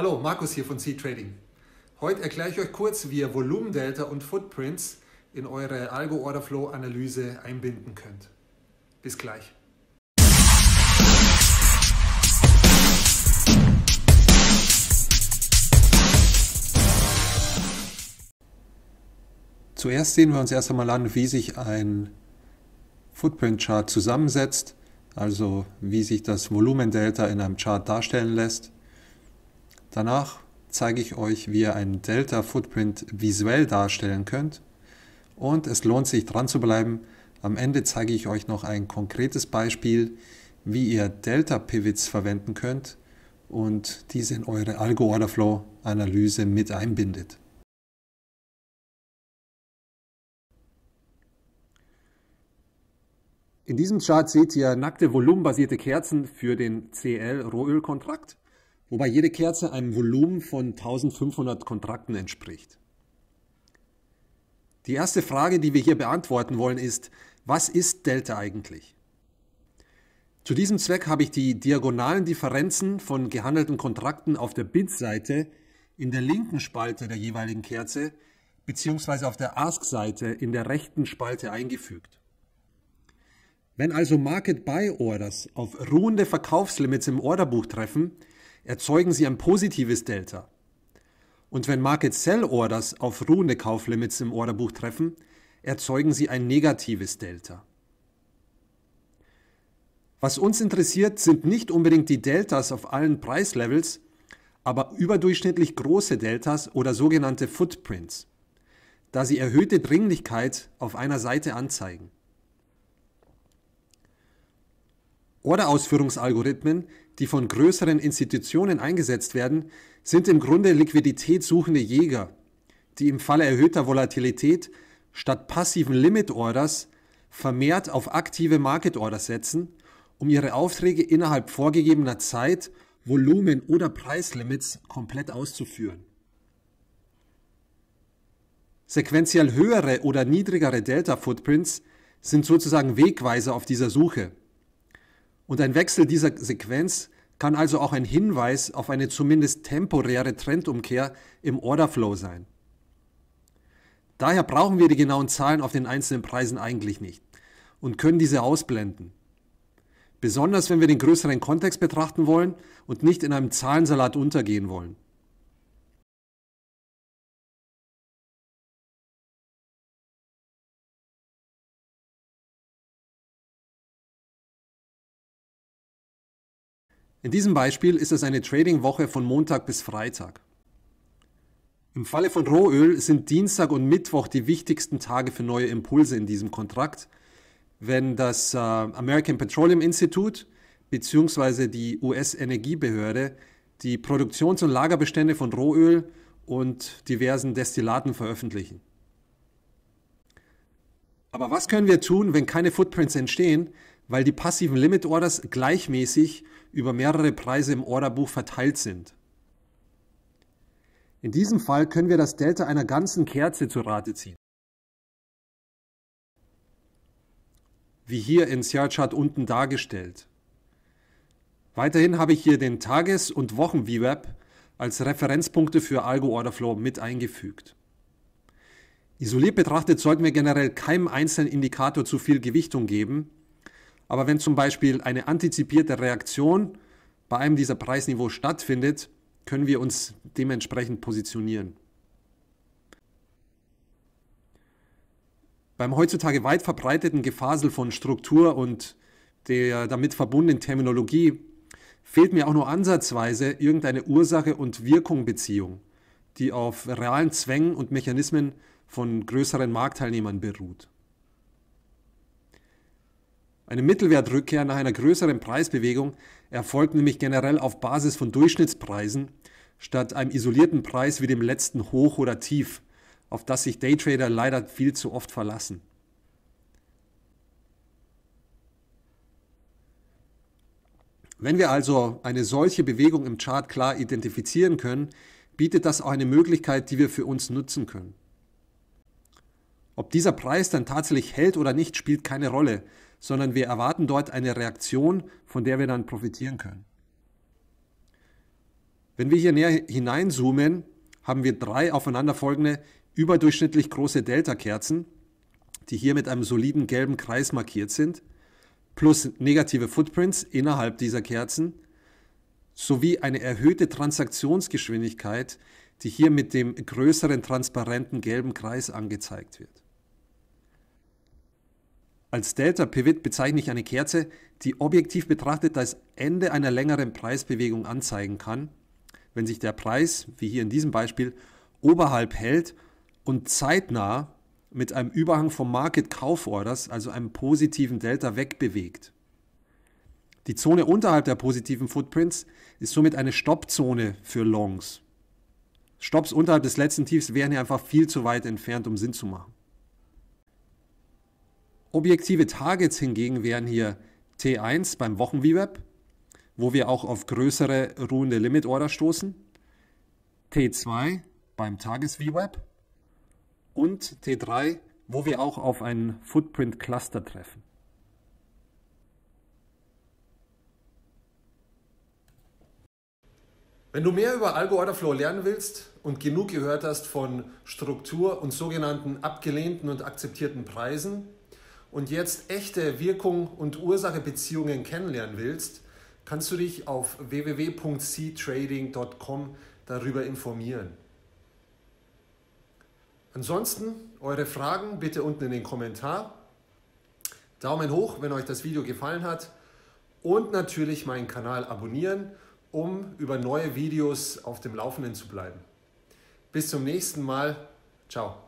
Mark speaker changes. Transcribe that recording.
Speaker 1: Hallo, Markus hier von C-Trading. Heute erkläre ich euch kurz, wie ihr Volumendelta und Footprints in eure Algo-Order-Flow-Analyse einbinden könnt. Bis gleich. Zuerst sehen wir uns erst einmal an, wie sich ein Footprint-Chart zusammensetzt, also wie sich das Volumendelta in einem Chart darstellen lässt. Danach zeige ich euch, wie ihr einen Delta Footprint visuell darstellen könnt. Und es lohnt sich dran zu bleiben. Am Ende zeige ich euch noch ein konkretes Beispiel, wie ihr Delta Pivots verwenden könnt und diese in eure Algo Orderflow Analyse mit einbindet. In diesem Chart seht ihr nackte volumenbasierte Kerzen für den CL Rohölkontrakt wobei jede Kerze einem Volumen von 1500 Kontrakten entspricht. Die erste Frage, die wir hier beantworten wollen, ist, was ist Delta eigentlich? Zu diesem Zweck habe ich die diagonalen Differenzen von gehandelten Kontrakten auf der Bid-Seite in der linken Spalte der jeweiligen Kerze bzw. auf der Ask-Seite in der rechten Spalte eingefügt. Wenn also Market Buy Orders auf ruhende Verkaufslimits im Orderbuch treffen, erzeugen sie ein positives Delta. Und wenn Market Sell Orders auf ruhende Kauflimits im Orderbuch treffen, erzeugen sie ein negatives Delta. Was uns interessiert, sind nicht unbedingt die Deltas auf allen Preislevels, aber überdurchschnittlich große Deltas oder sogenannte Footprints, da sie erhöhte Dringlichkeit auf einer Seite anzeigen. Orderausführungsalgorithmen die von größeren Institutionen eingesetzt werden, sind im Grunde liquiditätssuchende Jäger, die im Falle erhöhter Volatilität statt passiven Limit Orders vermehrt auf aktive Market Orders setzen, um ihre Aufträge innerhalb vorgegebener Zeit, Volumen oder Preislimits komplett auszuführen. Sequenziell höhere oder niedrigere Delta Footprints sind sozusagen Wegweiser auf dieser Suche – und ein Wechsel dieser Sequenz kann also auch ein Hinweis auf eine zumindest temporäre Trendumkehr im Orderflow sein. Daher brauchen wir die genauen Zahlen auf den einzelnen Preisen eigentlich nicht und können diese ausblenden. Besonders wenn wir den größeren Kontext betrachten wollen und nicht in einem Zahlensalat untergehen wollen. In diesem Beispiel ist es eine Trading-Woche von Montag bis Freitag. Im Falle von Rohöl sind Dienstag und Mittwoch die wichtigsten Tage für neue Impulse in diesem Kontrakt, wenn das äh, American Petroleum Institute bzw. die US-Energiebehörde die Produktions- und Lagerbestände von Rohöl und diversen Destillaten veröffentlichen. Aber was können wir tun, wenn keine Footprints entstehen, weil die passiven Limit Orders gleichmäßig über mehrere Preise im Orderbuch verteilt sind. In diesem Fall können wir das Delta einer ganzen Kerze zu Rate ziehen. Wie hier in Searchart unten dargestellt. Weiterhin habe ich hier den Tages- und Wochen-VWAP als Referenzpunkte für Algo orderflow mit eingefügt. Isoliert betrachtet sollten wir generell keinem einzelnen Indikator zu viel Gewichtung geben, aber wenn zum Beispiel eine antizipierte Reaktion bei einem dieser Preisniveaus stattfindet, können wir uns dementsprechend positionieren. Beim heutzutage weit verbreiteten Gefasel von Struktur und der damit verbundenen Terminologie fehlt mir auch nur ansatzweise irgendeine Ursache- und Wirkung-Beziehung, die auf realen Zwängen und Mechanismen von größeren Marktteilnehmern beruht. Eine Mittelwertrückkehr nach einer größeren Preisbewegung erfolgt nämlich generell auf Basis von Durchschnittspreisen statt einem isolierten Preis wie dem letzten Hoch oder Tief, auf das sich Daytrader leider viel zu oft verlassen. Wenn wir also eine solche Bewegung im Chart klar identifizieren können, bietet das auch eine Möglichkeit, die wir für uns nutzen können. Ob dieser Preis dann tatsächlich hält oder nicht, spielt keine Rolle, sondern wir erwarten dort eine Reaktion, von der wir dann profitieren können. Wenn wir hier näher hineinzoomen, haben wir drei aufeinanderfolgende überdurchschnittlich große Delta-Kerzen, die hier mit einem soliden gelben Kreis markiert sind, plus negative Footprints innerhalb dieser Kerzen, sowie eine erhöhte Transaktionsgeschwindigkeit, die hier mit dem größeren transparenten gelben Kreis angezeigt wird. Als Delta-Pivot bezeichne ich eine Kerze, die objektiv betrachtet das Ende einer längeren Preisbewegung anzeigen kann, wenn sich der Preis, wie hier in diesem Beispiel, oberhalb hält und zeitnah mit einem Überhang vom Market Kauforders, also einem positiven Delta, wegbewegt. Die Zone unterhalb der positiven Footprints ist somit eine Stoppzone für Longs. Stops unterhalb des letzten Tiefs wären hier einfach viel zu weit entfernt, um Sinn zu machen. Objektive Targets hingegen wären hier T1 beim Wochen-VWAP, wo wir auch auf größere ruhende Limit-Order stoßen, T2 beim Tages-VWAP und T3, wo wir auch auf einen Footprint-Cluster treffen. Wenn du mehr über Algo Order Flow lernen willst und genug gehört hast von Struktur und sogenannten abgelehnten und akzeptierten Preisen, und jetzt echte Wirkung und Ursachebeziehungen kennenlernen willst, kannst du dich auf www.ctrading.com darüber informieren. Ansonsten eure Fragen bitte unten in den Kommentar. Daumen hoch, wenn euch das Video gefallen hat. Und natürlich meinen Kanal abonnieren, um über neue Videos auf dem Laufenden zu bleiben. Bis zum nächsten Mal. Ciao.